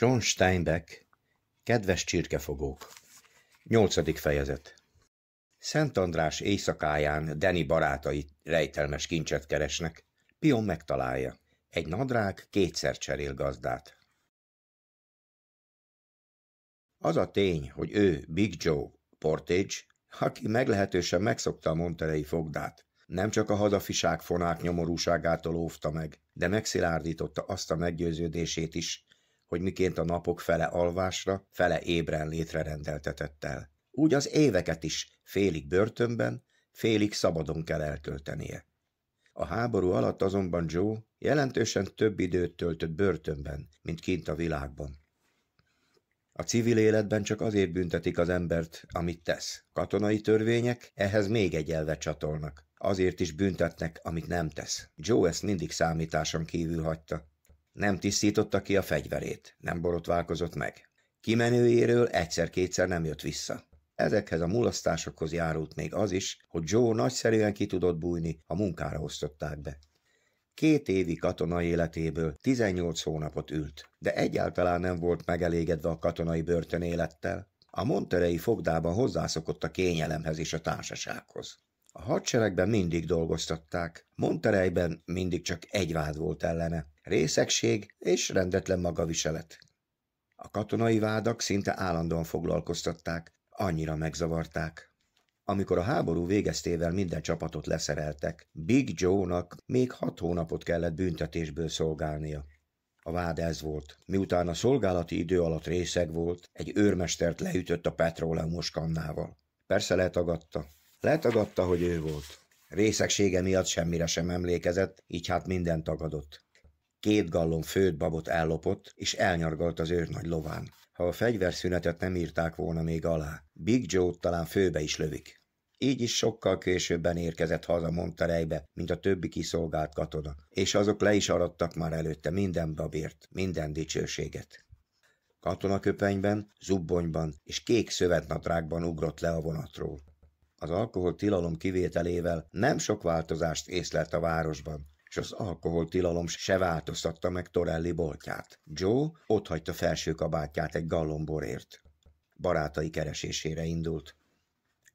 John Steinbeck, Kedves csirkefogók! Nyolcadik fejezet Szent András éjszakáján Deni barátai rejtelmes kincset keresnek. Pion megtalálja. Egy nadrág kétszer cserél gazdát. Az a tény, hogy ő, Big Joe Portage, aki meglehetősen megszokta a monterei fogdát, nem csak a hadafiság fonák nyomorúságától óvta meg, de megszilárdította azt a meggyőződését is, hogy miként a napok fele alvásra, fele ébren létre rendeltetettel. Úgy az éveket is félig börtönben, félig szabadon kell eltöltenie. A háború alatt azonban Joe jelentősen több időt töltött börtönben, mint kint a világban. A civil életben csak azért büntetik az embert, amit tesz. Katonai törvények ehhez még egy elve csatolnak. Azért is büntetnek, amit nem tesz. Joe ezt mindig számításon kívül hagyta. Nem tisztította ki a fegyverét, nem borotválkozott meg. Kimenőjéről egyszer-kétszer nem jött vissza. Ezekhez a mulasztásokhoz járult még az is, hogy Joe nagyszerűen ki tudott bújni, a munkára osztották be. Két évi katonai életéből 18 hónapot ült, de egyáltalán nem volt megelégedve a katonai börtön élettel. A monterei fogdában hozzászokott a kényelemhez és a társasághoz. A hadseregben mindig dolgoztatták, Monterejben mindig csak egy vád volt ellene, részegség és rendetlen magaviselet. A katonai vádak szinte állandóan foglalkoztatták, annyira megzavarták. Amikor a háború végeztével minden csapatot leszereltek, Big Joe-nak még hat hónapot kellett büntetésből szolgálnia. A vád ez volt. Miután a szolgálati idő alatt részeg volt, egy őrmestert leütött a petróleumos kannával. Persze letagadta. Letagadta, hogy ő volt. Részegsége miatt semmire sem emlékezett, így hát minden tagadott két gallon főt babot ellopott, és elnyargalt az őrnagy lován. Ha a fegyverszünetet nem írták volna még alá, Big Joe-t talán főbe is lövik. Így is sokkal későbben érkezett haza Montereybe, mint a többi kiszolgált katona, és azok le is aradtak már előtte minden babért, minden dicsőséget. Katonaköpenyben, zubbonyban és kék szövetnadrágban ugrott le a vonatról. Az alkohol tilalom kivételével nem sok változást észlelt a városban, és az alkoholtilalom se változtatta meg Torelli boltját. Joe otthagyta felső kabátját egy gallomborért. Barátai keresésére indult.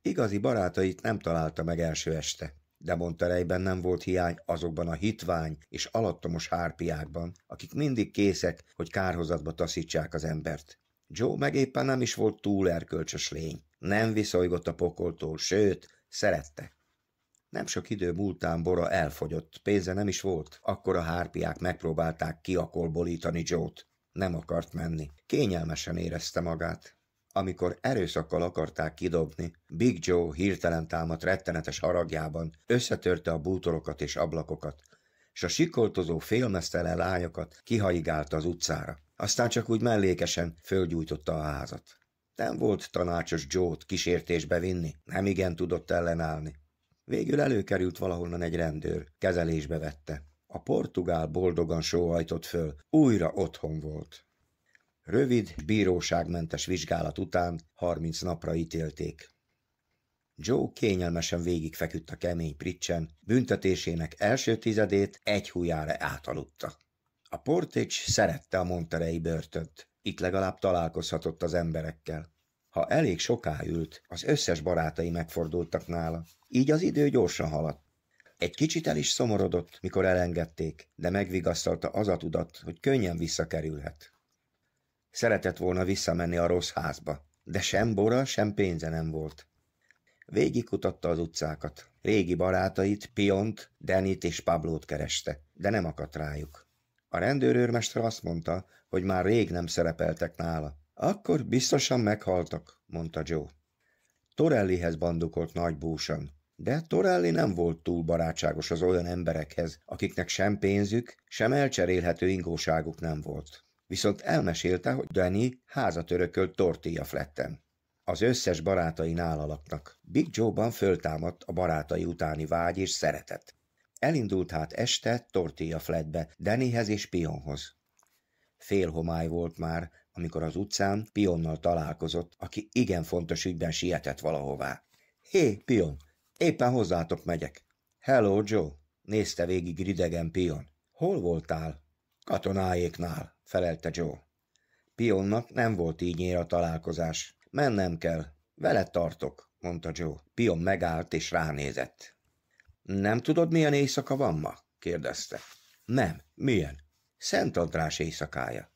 Igazi barátait nem találta meg első este, de Monterejben nem volt hiány azokban a hitvány és alattomos hárpiákban, akik mindig készek, hogy kárhozatba taszítsák az embert. Joe meg éppen nem is volt túl erkölcsös lény. Nem viszolygott a pokoltól, sőt, szerette. Nem sok idő múltán Bora elfogyott, pénze nem is volt. Akkor a hárpiák megpróbálták kiakolbolítani Joe-t. Nem akart menni. Kényelmesen érezte magát. Amikor erőszakkal akarták kidobni, Big Joe hirtelen támadt rettenetes haragjában, összetörte a bútorokat és ablakokat, és a sikoltozó félmesztele lányokat kihaigálta az utcára. Aztán csak úgy mellékesen fölgyújtotta a házat. Nem volt tanácsos Joe-t kísértésbe vinni, nem igen tudott ellenállni. Végül előkerült valahonnan egy rendőr, kezelésbe vette. A portugál boldogan sóhajtott föl, újra otthon volt. Rövid, bíróságmentes vizsgálat után 30 napra ítélték. Joe kényelmesen végigfeküdt a kemény pricsen, büntetésének első tizedét egy hújára átaludta. A portics szerette a monterei börtönt, itt legalább találkozhatott az emberekkel. Ha elég soká ült, az összes barátai megfordultak nála. Így az idő gyorsan haladt. Egy kicsit el is szomorodott, mikor elengedték, de megvigasztalta az a tudat, hogy könnyen visszakerülhet. Szeretett volna visszamenni a rossz házba, de sem bora, sem pénze nem volt. Végigkutatta az utcákat. Régi barátait, Piont, Denit és Pablót kereste, de nem akadt rájuk. A rendőrőrmester azt mondta, hogy már rég nem szerepeltek nála. Akkor biztosan meghaltak, mondta Joe. Torellihez bandukolt nagy búsan, de Torelli nem volt túl barátságos az olyan emberekhez, akiknek sem pénzük, sem elcserélhető ingóságuk nem volt. Viszont elmesélte, hogy Danny házat örökölt tortilla fletten. Az összes barátai nála laknak. Big Joe-ban föltámadt a barátai utáni vágy és szeretet. Elindult hát este tortilla flatbe, Dannyhez és Pionhoz. Fél homály volt már, amikor az utcán Pionnal találkozott, aki igen fontos ügyben sietett valahová. Hé, Pion, éppen hozzátok megyek. Hello, Joe, nézte végig ridegen Pion. Hol voltál? Katonáéknál, felelte Joe. Pionnak nem volt így a találkozás. Mennem kell, veled tartok, mondta Joe. Pion megállt és ránézett. Nem tudod, milyen éjszaka van ma? kérdezte. Nem, milyen? Szent András éjszakája.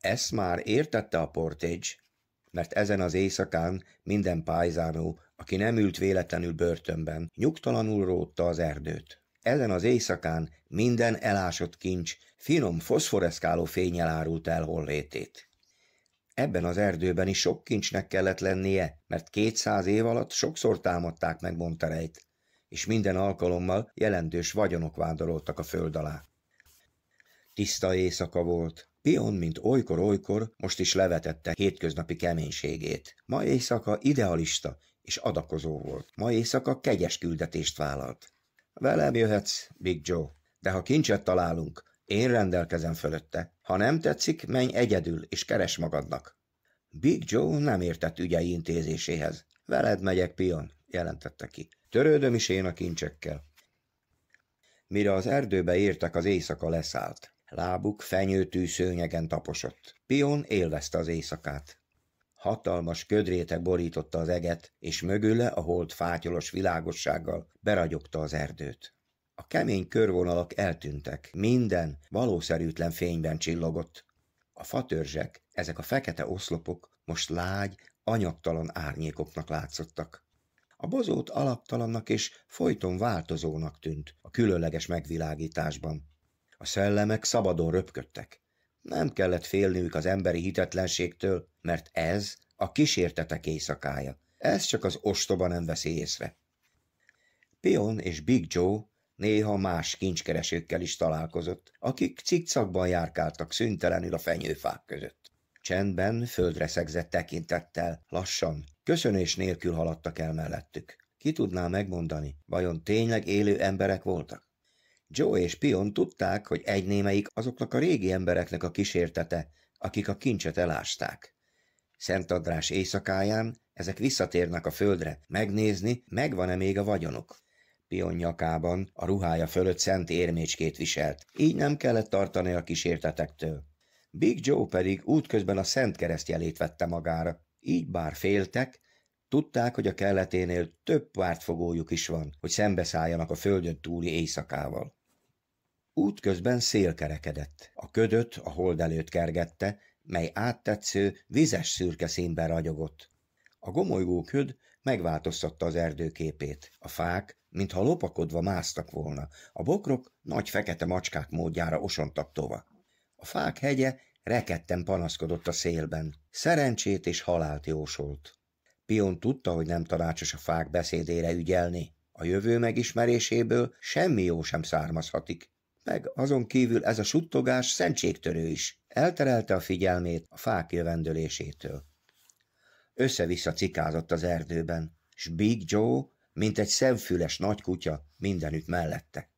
Ezt már értette a Portage, mert ezen az éjszakán minden pájzánó, aki nem ült véletlenül börtönben, nyugtalanul rótta az erdőt. Ezen az éjszakán minden elásott kincs finom foszforeszkáló fényel árult el hollétét. Ebben az erdőben is sok kincsnek kellett lennie, mert 200 év alatt sokszor támadták meg Monterejt, és minden alkalommal jelentős vagyonok vándoroltak a föld alá. Tiszta éjszaka volt, Pion, mint olykor-olykor, most is levetette hétköznapi keménységét. Ma éjszaka idealista és adakozó volt. Ma éjszaka kegyes küldetést vállalt. Velem jöhetsz, Big Joe, de ha kincset találunk, én rendelkezem fölötte. Ha nem tetszik, menj egyedül, és keres magadnak. Big Joe nem értett ügyei intézéséhez. Veled megyek, Pion, jelentette ki. Törődöm is én a kincsekkel. Mire az erdőbe értek, az éjszaka leszállt. Lábuk fenyőtű szőnyegen taposott. Pion élvezte az éjszakát. Hatalmas ködréte borította az eget, és mögüle a hold fátyolos világossággal beragyogta az erdőt. A kemény körvonalak eltűntek, minden valószerűtlen fényben csillogott. A fatörzsek, ezek a fekete oszlopok most lágy, anyagtalan árnyékoknak látszottak. A bozót alaptalannak és folyton változónak tűnt a különleges megvilágításban. A szellemek szabadon röpködtek. Nem kellett félniük az emberi hitetlenségtől, mert ez a kísértetek éjszakája. Ez csak az ostoba nem veszi észre. Pion és Big Joe néha más kincskeresőkkel is találkozott, akik cikcakban járkáltak szüntelenül a fenyőfák között. Csendben, földre szegzett tekintettel, lassan, köszönés nélkül haladtak el mellettük. Ki tudná megmondani, vajon tényleg élő emberek voltak? Joe és Pion tudták, hogy egy némelyik azoknak a régi embereknek a kísértete, akik a kincset elásták. Szent András éjszakáján ezek visszatérnek a földre megnézni, megvan-e még a vagyonuk. Pion nyakában a ruhája fölött szent érmécskét viselt, így nem kellett tartani a kísértetektől. Big Joe pedig útközben a szent keresztjelét vette magára. Így bár féltek, tudták, hogy a kelleténél több pártfogójuk is van, hogy szembeszálljanak a földön túli éjszakával. Útközben szél kerekedett. A ködöt a hold előtt kergette, mely áttetsző, vizes szürke színben ragyogott. A gomolygó köd megváltoztatta az erdő képét. A fák, mintha lopakodva másztak volna, a bokrok nagy fekete macskák módjára osontak tova. A fák hegye reketten panaszkodott a szélben. Szerencsét és halált jósolt. Pion tudta, hogy nem tanácsos a fák beszédére ügyelni. A jövő megismeréséből semmi jó sem származhatik meg azon kívül ez a suttogás szentségtörő is. Elterelte a figyelmét a fák jövendőlésétől. Össze-vissza cikázott az erdőben, s Big Joe, mint egy szemfüles nagy kutya, mindenütt mellette.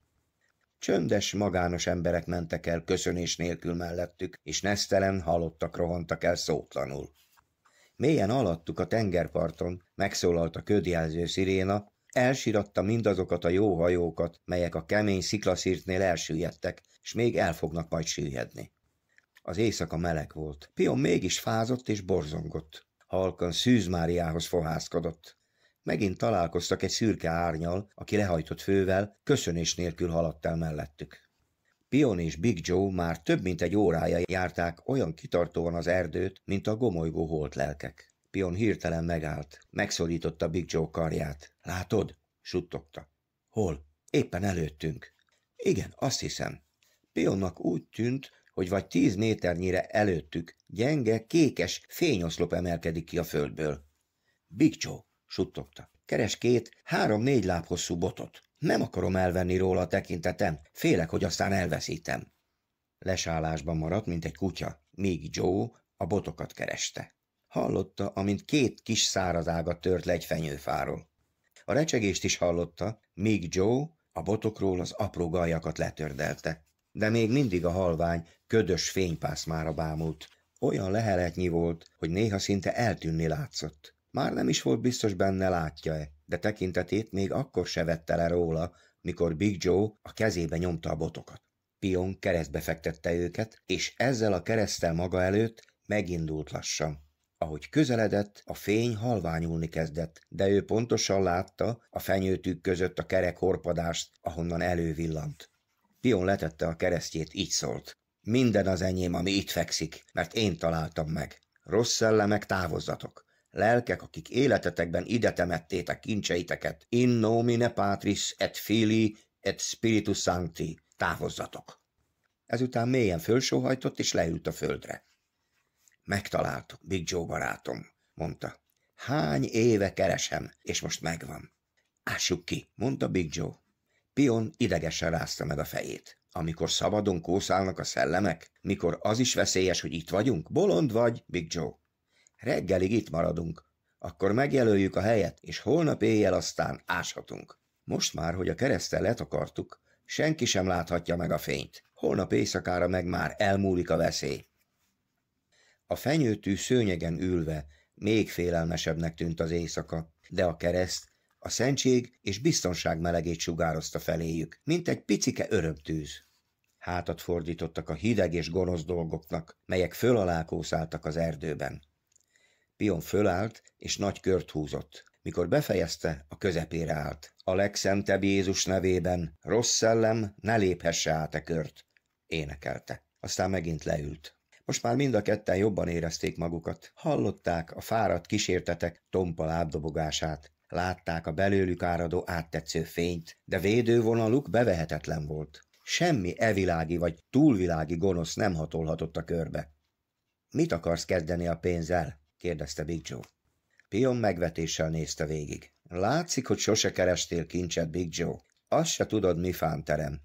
Csöndes, magános emberek mentek el köszönés nélkül mellettük, és nesztelen halottak rohantak el szótlanul. Mélyen alattuk a tengerparton megszólalt a ködjelző sziréna, Elsiratta mindazokat a jó hajókat, melyek a kemény sziklaszírtnél elsüllyedtek, és még el fognak majd süllyedni. Az éjszaka meleg volt. Pion mégis fázott és borzongott. Halkan szűzmáriához fohászkodott. Megint találkoztak egy szürke árnyal, aki lehajtott fővel, köszönés nélkül haladt el mellettük. Pion és Big Joe már több mint egy órája járták olyan kitartóan az erdőt, mint a gomolygó holt lelkek. Pion hirtelen megállt. Megszorította Big Joe karját. Látod? Suttogta. Hol? Éppen előttünk. Igen, azt hiszem. Pionnak úgy tűnt, hogy vagy tíz méternyire előttük gyenge, kékes fényoszlop emelkedik ki a földből. Big Joe, suttogta. Keres két, három-négy láb hosszú botot. Nem akarom elvenni róla a tekintetem, félek, hogy aztán elveszítem. Lesállásban maradt, mint egy kutya, míg Joe a botokat kereste. Hallotta, amint két kis száraz ága tört le egy fenyőfáról. A recsegést is hallotta, míg Joe a botokról az apró galjakat letördelte. De még mindig a halvány, ködös fénypászmára bámult. Olyan leheletnyi volt, hogy néha szinte eltűnni látszott. Már nem is volt biztos benne látja-e, de tekintetét még akkor se vette le róla, mikor Big Joe a kezébe nyomta a botokat. Pion keresztbe fektette őket, és ezzel a keresztel maga előtt megindult lassan. Ahogy közeledett, a fény halványulni kezdett, de ő pontosan látta a fenyőtűk között a kerek horpadást, ahonnan elővillant. Pion letette a keresztjét, így szólt. Minden az enyém, ami itt fekszik, mert én találtam meg. Rossz szellemek távozzatok. Lelkek, akik életetekben ide temettétek kincseiteket, in nomine patris et fili et spiritus sancti, távozzatok. Ezután mélyen fölsóhajtott és leült a földre. Megtaláltuk, Big Joe barátom, mondta. Hány éve keresem, és most megvan. Ássuk ki, mondta Big Joe. Pion idegesen rázta meg a fejét. Amikor szabadon kószálnak a szellemek? Mikor az is veszélyes, hogy itt vagyunk? Bolond vagy, Big Joe. Reggelig itt maradunk. Akkor megjelöljük a helyet, és holnap éjjel aztán áshatunk. Most már, hogy a keresztel letakartuk, senki sem láthatja meg a fényt. Holnap éjszakára meg már elmúlik a veszély. A fenyőtű szőnyegen ülve még félelmesebbnek tűnt az éjszaka, de a kereszt, a szentség és biztonság melegét sugározta feléjük, mint egy picike örömtűz. Hátat fordítottak a hideg és gonosz dolgoknak, melyek föl az erdőben. Pion fölállt, és nagy kört húzott. Mikor befejezte, a közepére állt. A legszentebb Jézus nevében, rossz szellem, ne léphesse át a kört, énekelte. Aztán megint leült. Most már mind a ketten jobban érezték magukat. Hallották a fáradt kísértetek tompa lábdobogását. Látták a belőlük áradó áttetsző fényt, de védővonaluk bevehetetlen volt. Semmi evilági vagy túlvilági gonosz nem hatolhatott a körbe. Mit akarsz kezdeni a pénzzel? kérdezte Big Joe. Pion megvetéssel nézte végig. Látszik, hogy sose kerestél kincset, Big Joe. Azt se tudod, mi fánterem.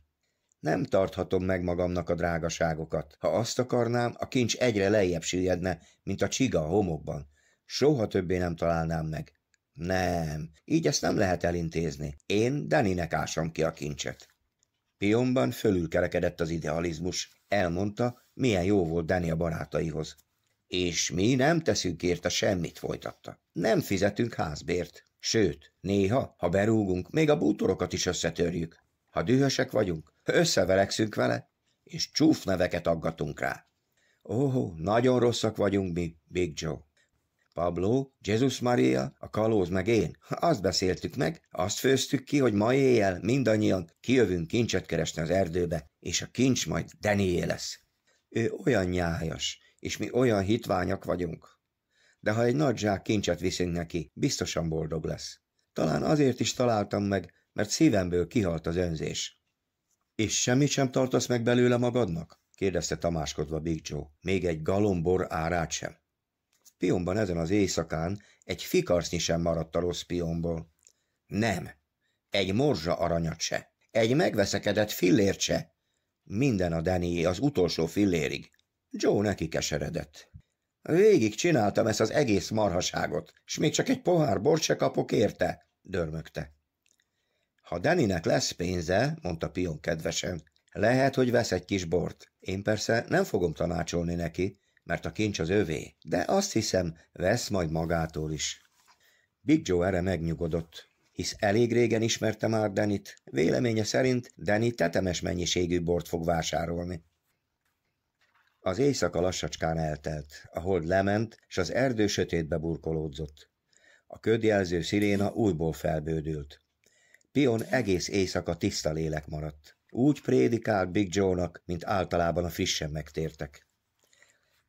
Nem tarthatom meg magamnak a drágaságokat. Ha azt akarnám, a kincs egyre lejjebb süllyedne, mint a csiga a homokban. Soha többé nem találnám meg. Nem, így ezt nem lehet elintézni. Én Daninek ásam ki a kincset. Pionban fölülkerekedett az idealizmus. Elmondta, milyen jó volt Dani a barátaihoz. És mi nem teszünk érte semmit, folytatta. Nem fizetünk házbért. Sőt, néha, ha berúgunk, még a bútorokat is összetörjük. Ha dühösek vagyunk, összeverekszünk vele, és csúf neveket aggatunk rá. Ó, oh, nagyon rosszak vagyunk mi, Big Joe. Pablo, Jesus Maria, a kalóz meg én. Azt beszéltük meg, azt főztük ki, hogy ma éjjel mindannyian kijövünk kincset keresni az erdőbe, és a kincs majd Danié lesz. Ő olyan nyájas, és mi olyan hitványak vagyunk. De ha egy nagy zsák kincset viszünk neki, biztosan boldog lesz. Talán azért is találtam meg, mert szívemből kihalt az önzés. És semmit sem tartasz meg belőle magadnak? kérdezte tamáskodva Big Joe. Még egy galombor árát sem. Pionban ezen az éjszakán egy fikarsznyi sem maradt a rossz pionból. Nem, egy morzsa aranyat se, egy megveszekedett fillért se. Minden a Denié az utolsó fillérig. Joe neki keseredett. Végig csináltam ezt az egész marhaságot, és még csak egy pohár bort se kapok érte, dörmögte. Ha Daninek lesz pénze, mondta Pion kedvesen, lehet, hogy vesz egy kis bort. Én persze nem fogom tanácsolni neki, mert a kincs az övé, de azt hiszem, vesz majd magától is. Big Joe erre megnyugodott, hisz elég régen ismerte már Denit. Véleménye szerint Deni tetemes mennyiségű bort fog vásárolni. Az éjszaka lassacskán eltelt, a hold lement, s az erdő sötétbe burkolódzott. A ködjelző sziréna újból felbődült. Pion egész éjszaka tiszta lélek maradt. Úgy prédikált Big Joe-nak, mint általában a frissen megtértek.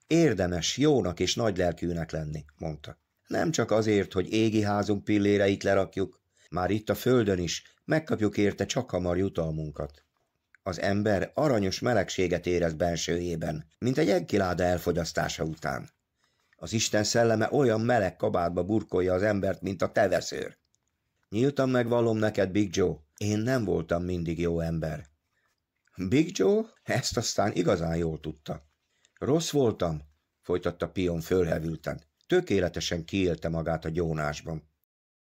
Érdemes jónak és nagylelkűnek lenni, mondta. Nem csak azért, hogy égi házunk pilléreit lerakjuk, már itt a földön is megkapjuk érte csak hamar jutalmunkat. Az ember aranyos melegséget érez bensőjében, mint egy egkiláda elfogyasztása után. Az Isten szelleme olyan meleg kabátba burkolja az embert, mint a teveszőr. Nyíltan megvallom neked, Big Joe, én nem voltam mindig jó ember. Big Joe ezt aztán igazán jól tudta. Rossz voltam, folytatta Pion fölhevülten. Tökéletesen kiélte magát a gyónásban.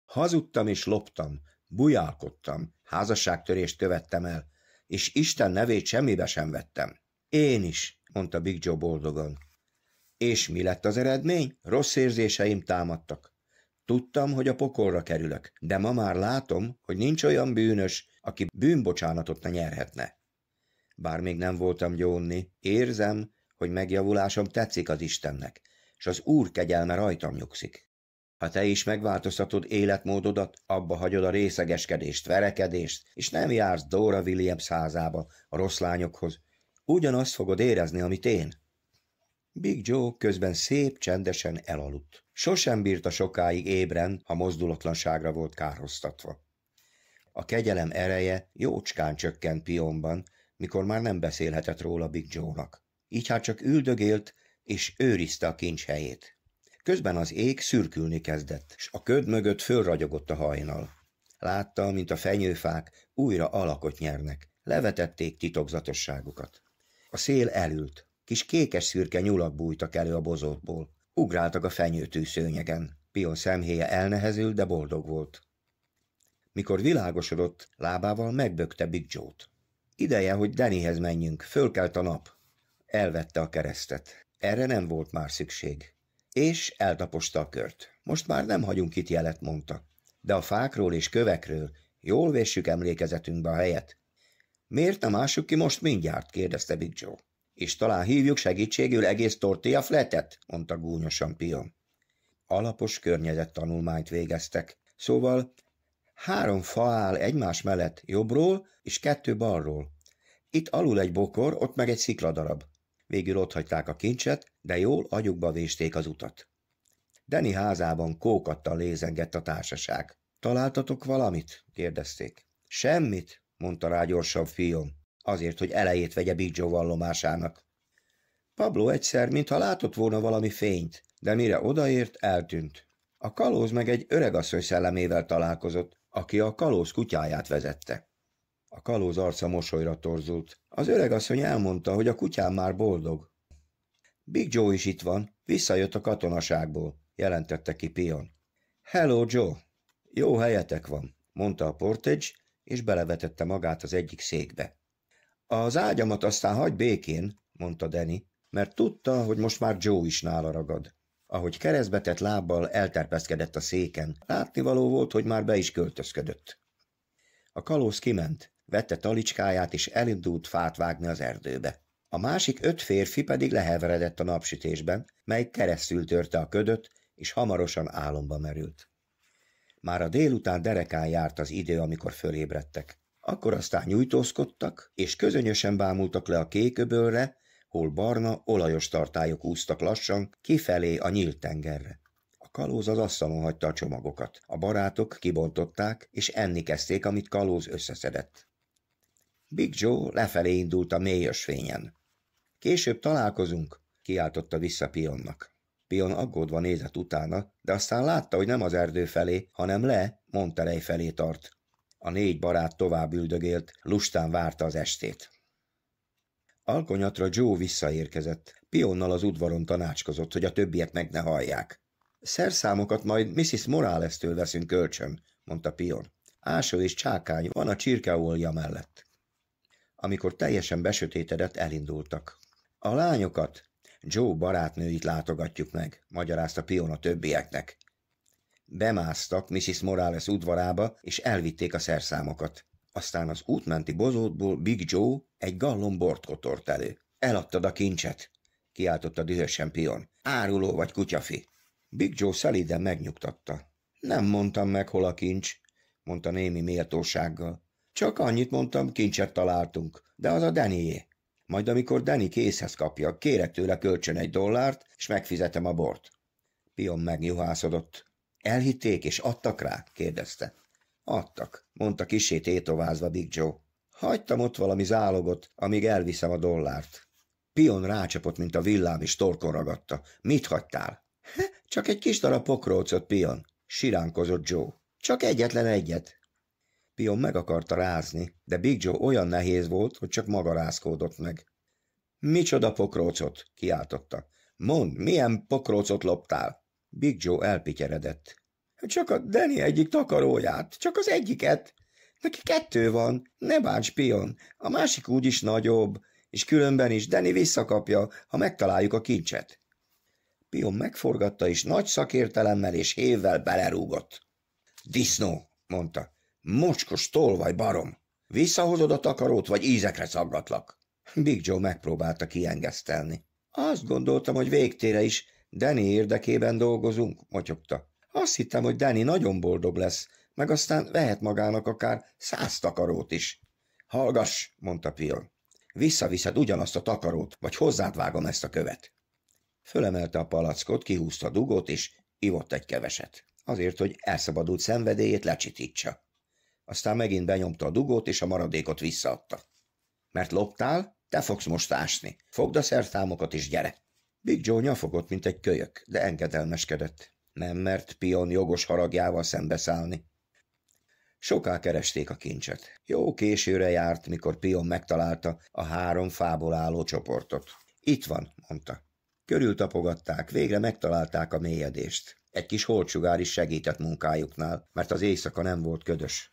Hazudtam és loptam, bujálkodtam, házasságtörést követtem el, és Isten nevét semmibe sem vettem. Én is, mondta Big Joe boldogan. És mi lett az eredmény? Rossz érzéseim támadtak. Tudtam, hogy a pokolra kerülök, de ma már látom, hogy nincs olyan bűnös, aki bűnbocsánatot ne nyerhetne. Bár még nem voltam gyónni, érzem, hogy megjavulásom tetszik az Istennek, s az Úr kegyelme rajtam nyugszik. Ha te is megváltoztatod életmódodat, abba hagyod a részegeskedést, verekedést, és nem jársz Dora Williams házába, a rossz lányokhoz, ugyanazt fogod érezni, amit én. Big Joe közben szép csendesen elaludt. Sosem bírta sokáig ébren, ha mozdulatlanságra volt kárhoztatva. A kegyelem ereje jócskán csökkent pionban, mikor már nem beszélhetett róla Big Joe-nak. Így hát csak üldögélt, és őrizte a kincs helyét. Közben az ég szürkülni kezdett, s a köd mögött fölragyogott a hajnal. Látta, mint a fenyőfák újra alakot nyernek, levetették titokzatosságukat. A szél elült, Kis kékes-szürke nyulak bújtak elő a bozótból. Ugráltak a fenyőtű szőnyegen. Pion szemhéje elnehezült, de boldog volt. Mikor világosodott, lábával megbökte Big Joe-t. Ideje, hogy Dennyhez menjünk, fölkelt a nap. Elvette a keresztet. Erre nem volt már szükség. És eltaposta a kört. Most már nem hagyunk itt jelet, mondta. De a fákról és kövekről jól vessük emlékezetünkbe a helyet. Miért nem ássuk ki most mindjárt? kérdezte Big Joe. És talán hívjuk segítségül egész tortilla fletet, mondta gúnyosan Pion. Alapos környezet tanulmányt végeztek, szóval három fa áll egymás mellett jobbról és kettő balról. Itt alul egy bokor, ott meg egy szikladarab. Végül ott hagyták a kincset, de jól agyukba vésték az utat. Deni házában kókattal lézengett a társaság. Találtatok valamit? kérdezték. Semmit, mondta rá gyorsan fiom azért, hogy elejét vegye Big Joe vallomásának. Pablo egyszer, mintha látott volna valami fényt, de mire odaért, eltűnt. A kalóz meg egy öregasszony szellemével találkozott, aki a kalóz kutyáját vezette. A kalóz arca mosolyra torzult. Az öregasszony elmondta, hogy a kutyám már boldog. Big Joe is itt van, visszajött a katonaságból, jelentette ki Pion. Hello, Joe! Jó helyetek van, mondta a Portage, és belevetette magát az egyik székbe. Az ágyamat aztán hagy békén, mondta Deni, mert tudta, hogy most már Joe is nála ragad. Ahogy keresztbetett lábbal elterpeszkedett a széken, látnivaló volt, hogy már be is költözködött. A kalóz kiment, vette talicskáját és elindult fát vágni az erdőbe. A másik öt férfi pedig leheveredett a napsütésben, mely keresztül törte a ködöt, és hamarosan álomba merült. Már a délután derekán járt az idő, amikor fölébredtek. Akkor aztán nyújtózkodtak, és közönösen bámultak le a kéköbölre, hol barna, olajos tartályok úsztak lassan kifelé a nyílt tengerre. A kalóz az asztalon hagyta a csomagokat. A barátok kibontották, és enni kezdték, amit kalóz összeszedett. Big Joe lefelé indult a mély fényen. Később találkozunk, kiáltotta vissza Pionnak. Pion aggódva nézett utána, de aztán látta, hogy nem az erdő felé, hanem le, Monterey felé tart. A négy barát tovább üldögélt, lustán várta az estét. Alkonyatra Joe visszaérkezett. Pionnal az udvaron tanácskozott, hogy a többiek meg ne hallják. Szerszámokat majd Mrs. Morales-től veszünk kölcsön, mondta Pion. Ásó és csákány van a csirkeolja mellett. Amikor teljesen besötétedett, elindultak. A lányokat, Joe barátnőit látogatjuk meg, magyarázta Pion a többieknek bemásztak Mrs. Morales udvarába, és elvitték a szerszámokat. Aztán az útmenti bozótból Big Joe egy gallon bort kotort elő. Eladtad a kincset, kiáltotta dühösen Pion. Áruló vagy kutyafi. Big Joe szelíden megnyugtatta. Nem mondtam meg, hol a kincs, mondta némi méltósággal. Csak annyit mondtam, kincset találtunk, de az a Denié. Majd amikor Deni készhez kapja, kérek tőle kölcsön egy dollárt, és megfizetem a bort. Pion megjuhászodott. Elhitték és adtak rá? kérdezte. Adtak, mondta kisét étovázva Big Joe. Hagytam ott valami zálogot, amíg elviszem a dollárt. Pion rácsapott, mint a villám, és torkon ragadta. Mit hagytál? Csak egy kis darab pokrócot, Pion, siránkozott Joe. Csak egyetlen egyet. Pion meg akarta rázni, de Big Joe olyan nehéz volt, hogy csak maga rázkódott meg. Micsoda pokrócot? kiáltotta. Mond, milyen pokrócot loptál? Big Joe elpityeredett. Csak a Danny egyik takaróját, csak az egyiket. Neki kettő van, ne bánts pion, a másik úgyis nagyobb, és különben is Danny visszakapja, ha megtaláljuk a kincset. Pion megforgatta, és nagy szakértelemmel és hévvel belerúgott. Disznó, mondta, mocskos tolvaj barom, visszahozod a takarót, vagy ízekre szaggatlak. Big Joe megpróbálta kiengesztelni. Azt gondoltam, hogy végtére is, Danny érdekében dolgozunk, motyogta. Azt hittem, hogy Danny nagyon boldog lesz, meg aztán vehet magának akár száz takarót is. Hallgass, mondta Pil. Visszaviszed ugyanazt a takarót, vagy hozzád vágom ezt a követ. Fölemelte a palackot, kihúzta a dugót, és ivott egy keveset. Azért, hogy elszabadult szenvedélyét lecsitítsa. Aztán megint benyomta a dugót, és a maradékot visszaadta. Mert loptál, te fogsz most ásni. Fogd a szertámokat, és gyere! Big Joe nyafogott, mint egy kölyök, de engedelmeskedett. Nem mert Pion jogos haragjával szembeszállni. Soká keresték a kincset. Jó későre járt, mikor Pion megtalálta a három fából álló csoportot. Itt van, mondta. tapogatták, végre megtalálták a mélyedést. Egy kis holcsugár is segített munkájuknál, mert az éjszaka nem volt ködös.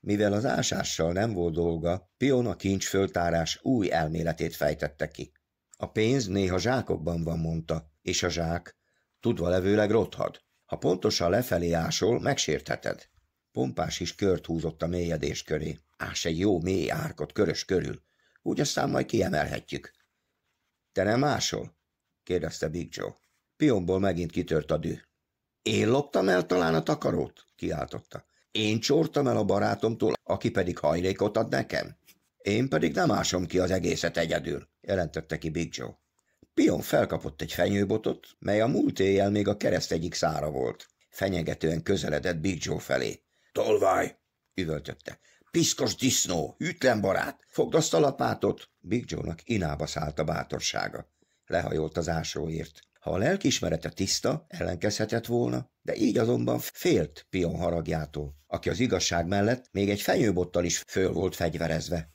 Mivel az ásással nem volt dolga, Pion a kincs föltárás új elméletét fejtette ki. A pénz néha zsákokban van, mondta, és a zsák, tudva levőleg rothad. Ha pontosan lefelé ásol, megsértheted. Pompás is kört húzott a mélyedés köré. Ás egy jó mély árkot körös körül. Úgy aztán majd kiemelhetjük. Te nem ásol? kérdezte Big Joe. Pionból megint kitört a dű. Én loptam el talán a takarót? kiáltotta. Én csortam el a barátomtól, aki pedig hajlékot ad nekem? Én pedig nem ásom ki az egészet egyedül jelentette ki Big Joe. Pion felkapott egy fenyőbotot, mely a múlt éjjel még a kereszt egyik szára volt. Fenyegetően közeledett Big Joe felé. Tolvaj! üvöltötte. Piszkos disznó, hűtlen barát, fogd azt a lapátot! Big Joe-nak inába szállt a bátorsága. Lehajolt az ásóért. Ha a lelkismerete tiszta, ellenkezhetett volna, de így azonban félt Pion haragjától, aki az igazság mellett még egy fenyőbottal is föl volt fegyverezve.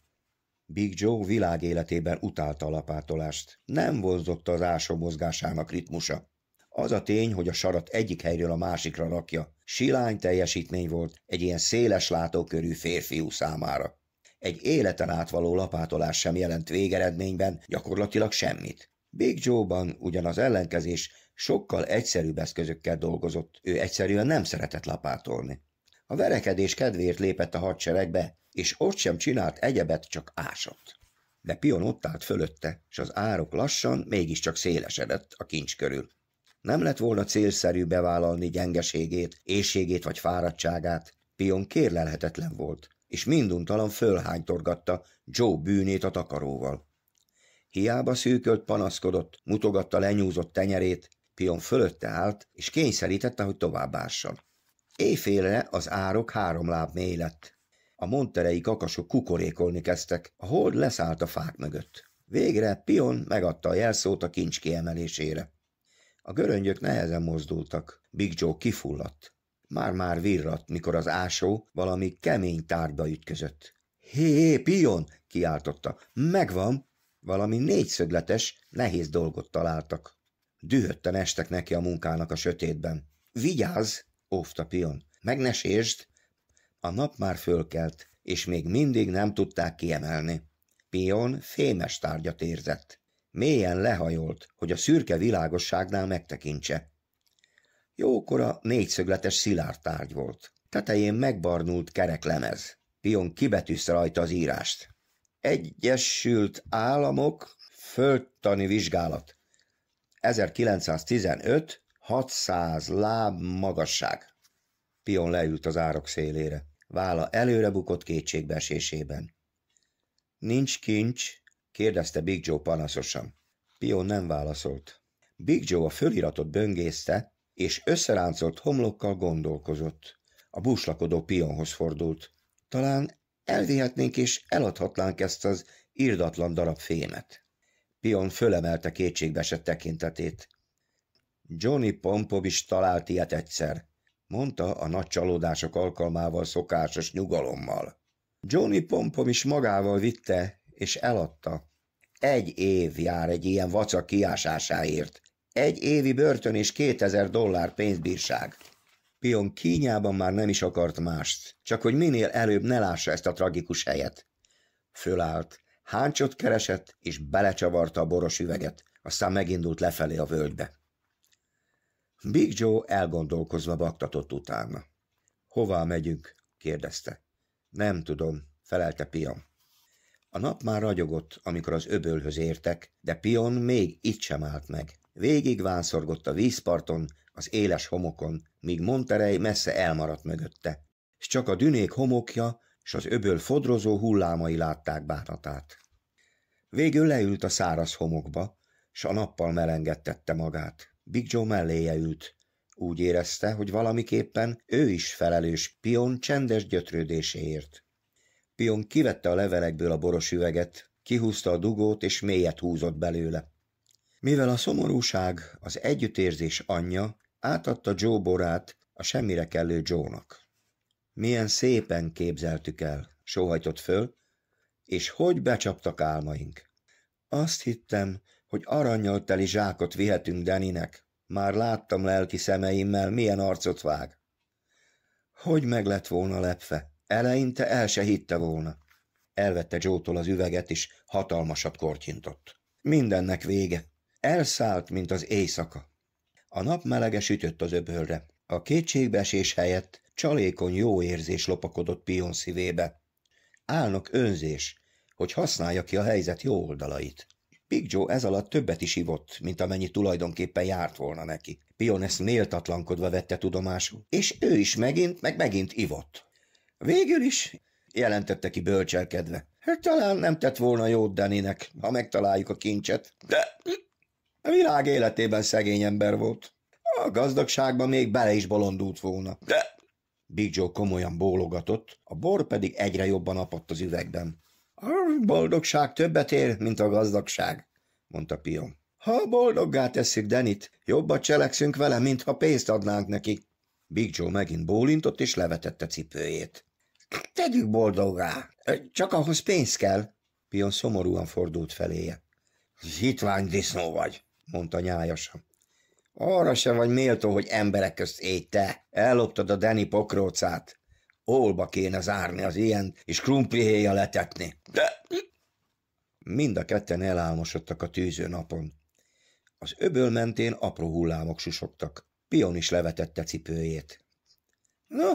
Big Joe világ életében utálta a lapátolást. Nem vonzotta az ásó mozgásának ritmusa. Az a tény, hogy a sarat egyik helyről a másikra rakja. Silány teljesítmény volt egy ilyen széles látókörű férfiú számára. Egy életen átvaló lapátolás sem jelent végeredményben gyakorlatilag semmit. Big Joe-ban ugyanaz ellenkezés sokkal egyszerűbb eszközökkel dolgozott, ő egyszerűen nem szeretett lapátolni. A verekedés kedvéért lépett a hadseregbe, és ott sem csinált egyebet, csak ásott. De Pion ott állt fölötte, és az árok lassan mégiscsak szélesedett a kincs körül. Nem lett volna célszerű bevállalni gyengeségét, éjségét vagy fáradtságát. Pion kérlelhetetlen volt, és minduntalan fölhánytorgatta Joe bűnét a takaróval. Hiába szűkölt panaszkodott, mutogatta lenyúzott tenyerét, Pion fölötte állt, és kényszerítette, hogy tovább ássan. Éjfélre az árok három láb mély lett. A monterei kakasok kukorékolni kezdtek, a hold leszállt a fák mögött. Végre Pion megadta a jelszót a kincs kiemelésére. A göröngyök nehezen mozdultak, Big Joe kifulladt. Már-már virrat, mikor az ásó valami kemény tárgyba ütközött. Hé, hé, Pion! kiáltotta. Megvan! Valami négyszögletes, nehéz dolgot találtak. Dühötten estek neki a munkának a sötétben. Vigyázz! óvta Pion. Meg ne sérst. A nap már fölkelt, és még mindig nem tudták kiemelni. Pion fémes tárgyat érzett. Mélyen lehajolt, hogy a szürke világosságnál megtekintse. Jókora négyszögletes szilárd tárgy volt. Tetején megbarnult kereklemez. Pion kibetűzte rajta az írást. Egyesült Államok földtani vizsgálat. 1915. 600 láb magasság. Pion leült az árok szélére. Vála előre bukott kétségbeesésében. Nincs kincs? kérdezte Big Joe panaszosan. Pion nem válaszolt. Big Joe a föliratot böngészte, és összeráncolt homlokkal gondolkozott. A búslakodó Pionhoz fordult. Talán elvihetnénk és eladhatnánk ezt az irdatlan darab fémet. Pion fölemelte kétségbeesett tekintetét. Johnny Pompov is talált ilyet egyszer, mondta a nagy csalódások alkalmával szokásos nyugalommal. Johnny Pompom is magával vitte, és eladta. Egy év jár egy ilyen vacak kiásásáért. Egy évi börtön és kétezer dollár pénzbírság. Pion kínjában már nem is akart mást, csak hogy minél előbb ne lássa ezt a tragikus helyet. Fölállt, háncsot keresett, és belecsavarta a boros üveget, aztán megindult lefelé a völgybe. Big Joe elgondolkozva baktatott utána. Hová megyünk? kérdezte. Nem tudom, felelte Pion. A nap már ragyogott, amikor az öbölhöz értek, de Pion még itt sem állt meg. Végig vánszorgott a vízparton, az éles homokon, míg Monterey messze elmaradt mögötte, S csak a dünék homokja és az öböl fodrozó hullámai látták bánatát. Végül leült a száraz homokba, s a nappal melengedtette magát. Big Joe melléje ült. Úgy érezte, hogy valamiképpen ő is felelős Pion csendes gyötrődéséért. Pion kivette a levelekből a boros üveget, kihúzta a dugót és mélyet húzott belőle. Mivel a szomorúság az együttérzés anyja, átadta Joe borát a semmire kellő Joe-nak. Milyen szépen képzeltük el, sóhajtott föl, és hogy becsaptak álmaink. Azt hittem, hogy aranyal teli zsákot vihetünk Deninek. Már láttam lelki szemeimmel, milyen arcot vág. Hogy meg lett volna lepve? Eleinte el se hitte volna. Elvette Jótól az üveget, és hatalmasat kortyintott. Mindennek vége. Elszállt, mint az éjszaka. A nap melege sütött az öbölre. A kétségbeesés helyett csalékony jó érzés lopakodott Pion szívébe. Álnok önzés, hogy használja ki a helyzet jó oldalait. Big Joe ez alatt többet is ivott, mint amennyi tulajdonképpen járt volna neki. Pioness méltatlankodva vette tudomásul, és ő is megint, meg megint ivott. Végül is, jelentette ki bölcselkedve, hát talán nem tett volna jót Deninek, ha megtaláljuk a kincset, de a világ életében szegény ember volt. A gazdagságban még bele is bolondult volna, de Big Joe komolyan bólogatott, a bor pedig egyre jobban apadt az üvegben. A boldogság többet ér, mint a gazdagság, mondta Pion. Ha boldoggá tesszük Denit, jobbat cselekszünk vele, mint ha pénzt adnánk neki. Big Joe megint bólintott és levetette cipőjét. Tegyük boldoggá, csak ahhoz pénz kell. Pion szomorúan fordult feléje. Hitvány disznó vagy, mondta nyájasan. Arra se vagy méltó, hogy emberek közt éj te. Elloptad a Deni pokrócát. Olba kéne zárni az ilyen, és krumplihéja letetni. De... Mind a ketten elálmosodtak a tűző napon. Az öböl mentén apró hullámok susogtak. Pion is levetette cipőjét. No,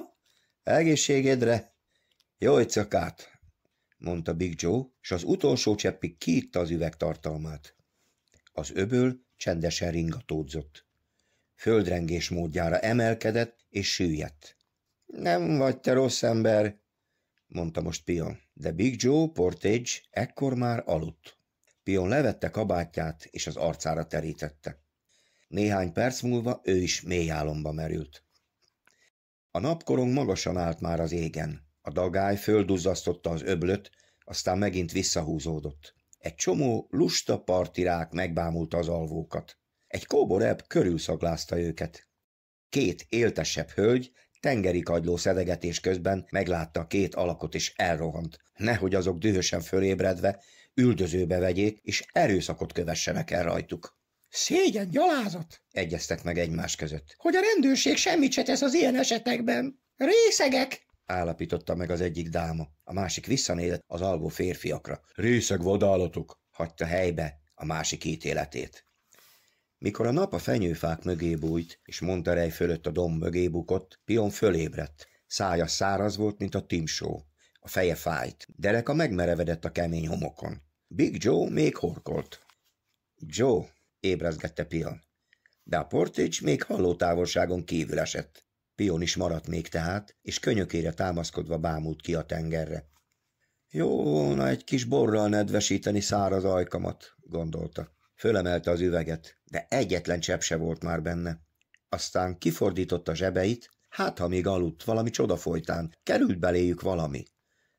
egészségedre! Jó éjszakát! mondta Big Joe, és az utolsó cseppig kiitta az üveg tartalmát. Az öböl csendesen ringatódzott. Földrengés módjára emelkedett és süllyedt. Nem vagy te rossz ember, mondta most Pion, de Big Joe Portage ekkor már aludt. Pion levette kabátját és az arcára terítette. Néhány perc múlva ő is mély álomba merült. A napkorong magasan állt már az égen. A dagály földuzzasztotta az öblöt, aztán megint visszahúzódott. Egy csomó lusta partirák megbámulta az alvókat. Egy kóborebb körülszaglázta őket. Két éltesebb hölgy Tengeri kagyló szedegetés közben meglátta két alakot és elrohant. Nehogy azok dühösen fölébredve üldözőbe vegyék és erőszakot kövessenek el rajtuk. Szégyen, gyalázat! egyeztek meg egymás között. Hogy a rendőrség semmit se tesz az ilyen esetekben. Részegek! állapította meg az egyik dáma. A másik visszanézett az alvó férfiakra. Részeg vadállatok! hagyta helybe a másik ítéletét. Mikor a nap a fenyőfák mögé bújt, és Monterey fölött a domb mögé bukott, Pion fölébredt. Szája száraz volt, mint a timsó. A feje fájt. Dereka megmerevedett a kemény homokon. Big Joe még horkolt. Joe, ébrezgette Pion. De a portics még halló távolságon kívül esett. Pion is maradt még tehát, és könyökére támaszkodva bámult ki a tengerre. Jó volna egy kis borral nedvesíteni száraz ajkamat, gondolta. Fölemelte az üveget, de egyetlen csepp se volt már benne. Aztán kifordította zsebeit, hát ha még aludt valami csoda folytán, került beléjük valami.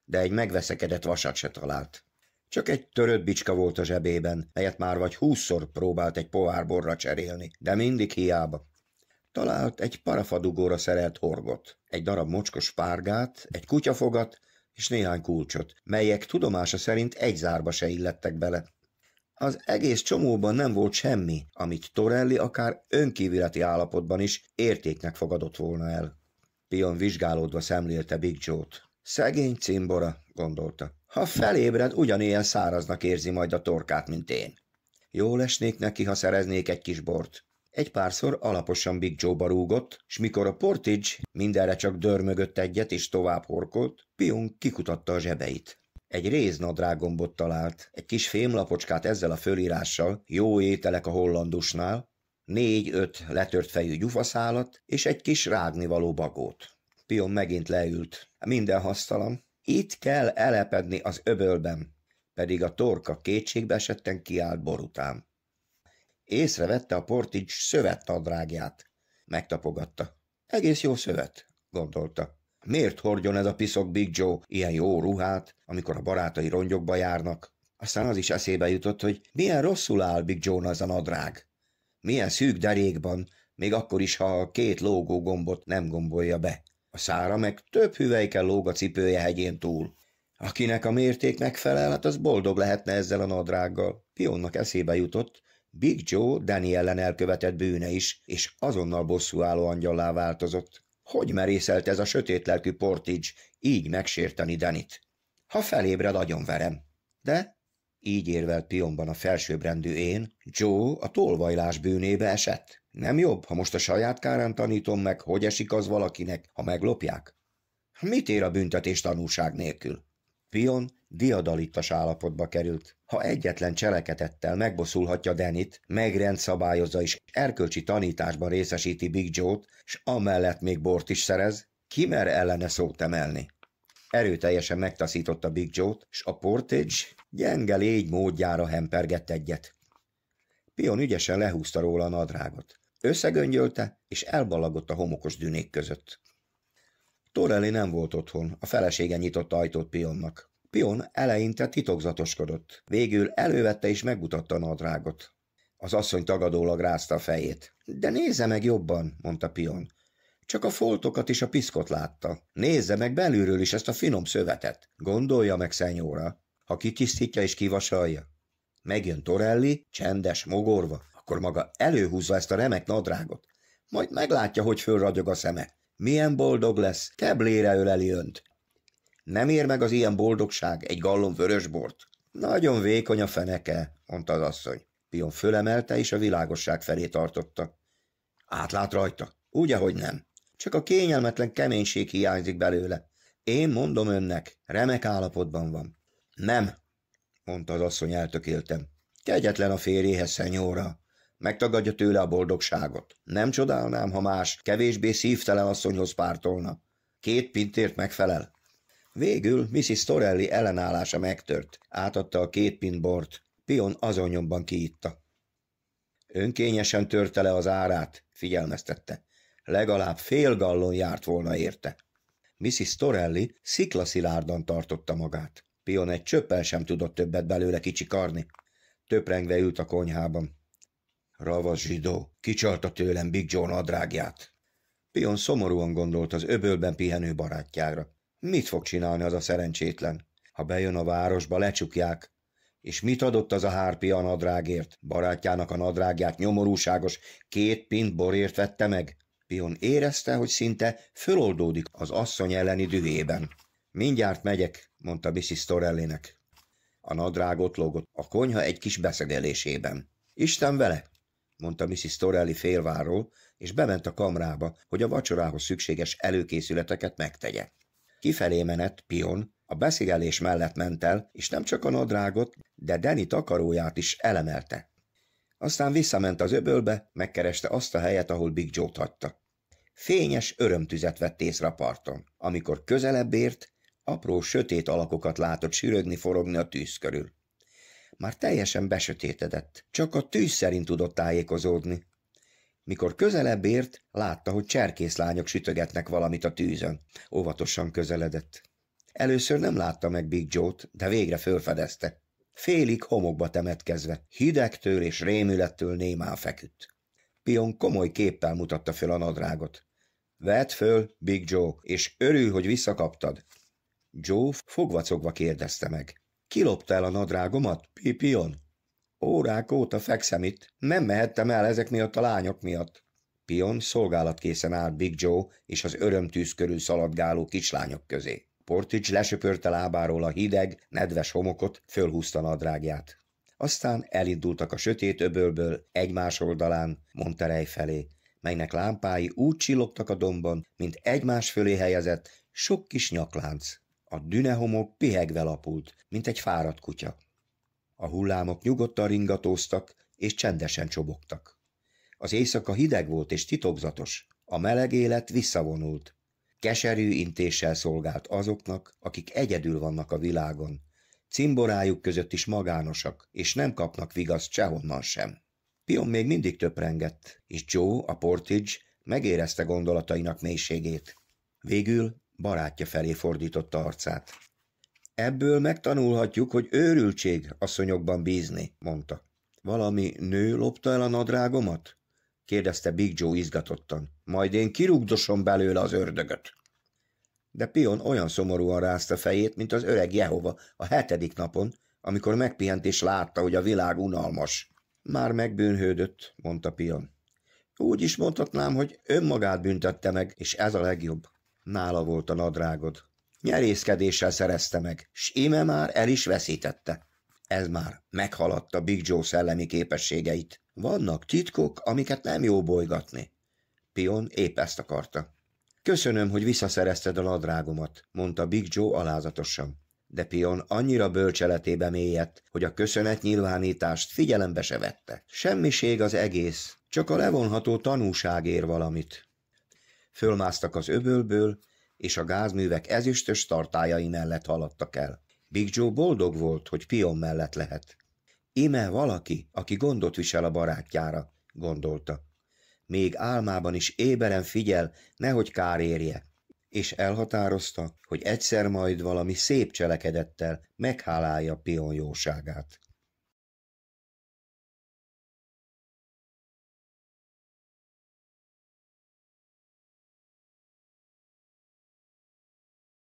De egy megveszekedett vasat se talált. Csak egy törött bicska volt a zsebében, melyet már vagy húszszor próbált egy pohárborra cserélni, de mindig hiába. Talált egy parafadugóra szerelt horgot, egy darab mocskos párgát, egy kutyafogat és néhány kulcsot, melyek tudomása szerint egy zárba se illettek bele. Az egész csomóban nem volt semmi, amit Torelli akár önkívületi állapotban is értéknek fogadott volna el. Pion vizsgálódva szemlélte Big Joe-t. Szegény cimbora, gondolta. Ha felébred, ugyanilyen száraznak érzi majd a torkát, mint én. Jól esnék neki, ha szereznék egy kis bort. Egy párszor alaposan Big Joe-ba rúgott, s mikor a Portage mindenre csak dörmögött egyet és tovább horkolt, Pion kikutatta a zsebeit. Egy réznadrágombot talált, egy kis fémlapocskát ezzel a fölirással, jó ételek a hollandusnál, négy-öt letört fejű gyufaszálat és egy kis rágnivaló bagót. Pion megint leült. Minden hasztalam. Itt kell elepedni az öbölben, pedig a torka kétségbe esetten kiállt borután. Észrevette a portics nadrágját, Megtapogatta. Egész jó szövet, gondolta. Miért hordjon ez a piszok Big Joe ilyen jó ruhát, amikor a barátai rongyokba járnak? Aztán az is eszébe jutott, hogy milyen rosszul áll Big Joe-n az a nadrág. Milyen szűk derékban, még akkor is, ha a két lógó gombot nem gombolja be. A szára meg több hüvelyken lóg a cipője hegyén túl. Akinek a mérték megfelel, hát az boldog lehetne ezzel a nadrággal. Pionnak eszébe jutott, Big Joe Danny ellen elkövetett bűne is, és azonnal bosszúálló angyallá változott. Hogy merészelt ez a lelkű portics így megsérteni Denit? Ha felébred, agyonverem. De így érvelt pionban a felsőbbrendű én, Joe a tolvajlás bűnébe esett. Nem jobb, ha most a saját kárán tanítom meg, hogy esik az valakinek, ha meglopják? Mit ér a büntetés tanúság nélkül? Pion diadalittas állapotba került. Ha egyetlen cselekedettel megbosszulhatja Denit, megrendszabályozza és erkölcsi tanításban részesíti Big Joe-t, s amellett még bort is szerez, ki mer ellene szót emelni? Erőteljesen megtaszította Big Joe-t, s a Portage gyenge légy módjára hempergett egyet. Pion ügyesen lehúzta róla a nadrágot. Összegöngyölte, és elbalagott a homokos dünék között. Torelli nem volt otthon, a felesége nyitott ajtót Pionnak. Pion eleinte titokzatoskodott. Végül elővette és megmutatta a nadrágot. Az asszony tagadólag rázta a fejét. De nézze meg jobban, mondta Pion. Csak a foltokat és a piszkot látta. Nézze meg belülről is ezt a finom szövetet. Gondolja meg, szenyóra, ha kitisztítja és kivasalja. Megjön Torelli, csendes, mogorva, akkor maga előhúzza ezt a remek nadrágot. Majd meglátja, hogy fölragyog a szeme. Milyen boldog lesz, keblére öleli önt. Nem ér meg az ilyen boldogság egy gallon vörösbort? Nagyon vékony a feneke, mondta az asszony. Pion fölemelte és a világosság felé tartotta. Átlát rajta? Úgy, ahogy nem. Csak a kényelmetlen keménység hiányzik belőle. Én mondom önnek, remek állapotban van. Nem, mondta az asszony eltökéltem. Kegyetlen a férjéhez, szenyóra. Megtagadja tőle a boldogságot. Nem csodálnám, ha más, kevésbé szívtelen asszonyhoz pártolna. Két pintért megfelel. Végül Mrs. Torelli ellenállása megtört. Átadta a két pint bort. Pion azonnyomban kiitta. Önkényesen törte le az árát, figyelmeztette. Legalább fél gallon járt volna érte. Mrs. Torelli sziklaszilárdan tartotta magát. Pion egy csöppel sem tudott többet belőle kicsikarni. Töprengve ült a konyhában. Ravas zsidó, kicsalta tőlem Big John adrágját. Pion szomorúan gondolt az öbölben pihenő barátjára. Mit fog csinálni az a szerencsétlen? Ha bejön a városba, lecsukják. És mit adott az a hárpi a nadrágért? Barátjának a nadrágját nyomorúságos két pint borért vette meg? Pion érezte, hogy szinte föloldódik az asszony elleni dühében. Mindjárt megyek, mondta Mrs. Torellinek. A nadrág ott lógott a konyha egy kis beszegelésében. Isten vele, mondta Mrs. Torelli félváról, és bement a kamrába, hogy a vacsorához szükséges előkészületeket megtegye. Kifelé menett Pion, a beszélés mellett ment el, és nem csak a nadrágot, de Danny takaróját is elemelte. Aztán visszament az öbölbe, megkereste azt a helyet, ahol Big Joe-t hagyta. Fényes örömtüzet vett észre a parton. Amikor közelebb ért, apró sötét alakokat látott sűrögni forogni a tűz körül. Már teljesen besötétedett, csak a tűz szerint tudott tájékozódni. Mikor közelebb ért, látta, hogy cserkészlányok sütögetnek valamit a tűzön. Óvatosan közeledett. Először nem látta meg Big Joe-t, de végre fölfedezte. Félig homokba temetkezve, hidegtől és rémülettől némán feküdt. Pion komoly képpel mutatta föl a nadrágot. Vedd föl, Big Joe, és örül, hogy visszakaptad. Joe fogvacogva kérdezte meg. Kiloptál a nadrágomat, Pipion? Órák óta fekszem itt, nem mehettem el ezek miatt a lányok miatt. Pion szolgálatkészen állt Big Joe és az örömtűz körül szaladgáló kislányok közé. Portics lesöpörte lábáról a hideg, nedves homokot, fölhúzta nadrágját. Aztán elindultak a sötét öbölből egymás oldalán Monterey felé, melynek lámpái úgy csillogtak a dombon, mint egymás fölé helyezett sok kis nyaklánc. A dünehomok pihegve lapult, mint egy fáradt kutya. A hullámok nyugodtan ringatóztak, és csendesen csobogtak. Az éjszaka hideg volt és titokzatos, a meleg élet visszavonult. Keserű intéssel szolgált azoknak, akik egyedül vannak a világon, cimborájuk között is magánosak, és nem kapnak vigaszt sehonnan sem. Pion még mindig töprengett, és Joe, a Portage, megérezte gondolatainak mélységét. Végül barátja felé fordította arcát. Ebből megtanulhatjuk, hogy őrültség asszonyokban bízni, mondta. Valami nő lopta el a nadrágomat? kérdezte Big Joe izgatottan. Majd én kirugdosom belőle az ördögöt. De Pion olyan szomorúan rázta fejét, mint az öreg Jehova a hetedik napon, amikor megpihent és látta, hogy a világ unalmas. Már megbűnhődött, mondta Pion. Úgy is mondhatnám, hogy önmagát büntette meg, és ez a legjobb. Nála volt a nadrágod. Nyerészkedéssel szerezte meg, s ime már el is veszítette. Ez már meghaladta Big Joe szellemi képességeit. Vannak titkok, amiket nem jó bolygatni. Pion épp ezt akarta. Köszönöm, hogy visszaszerezted a nadrágomat, mondta Big Joe alázatosan. De Pion annyira bölcseletébe mélyett, hogy a köszönet nyilvánítást figyelembe se vette. Semmiség az egész, csak a levonható tanúság ér valamit fölmásztak az öbölből, és a gázművek ezüstös tartájai mellett haladtak el. Big Joe boldog volt, hogy Pion mellett lehet. Íme valaki, aki gondot visel a barátjára, gondolta. Még álmában is éberen figyel, nehogy kár érje. És elhatározta, hogy egyszer majd valami szép cselekedettel meghálálja Pion jóságát.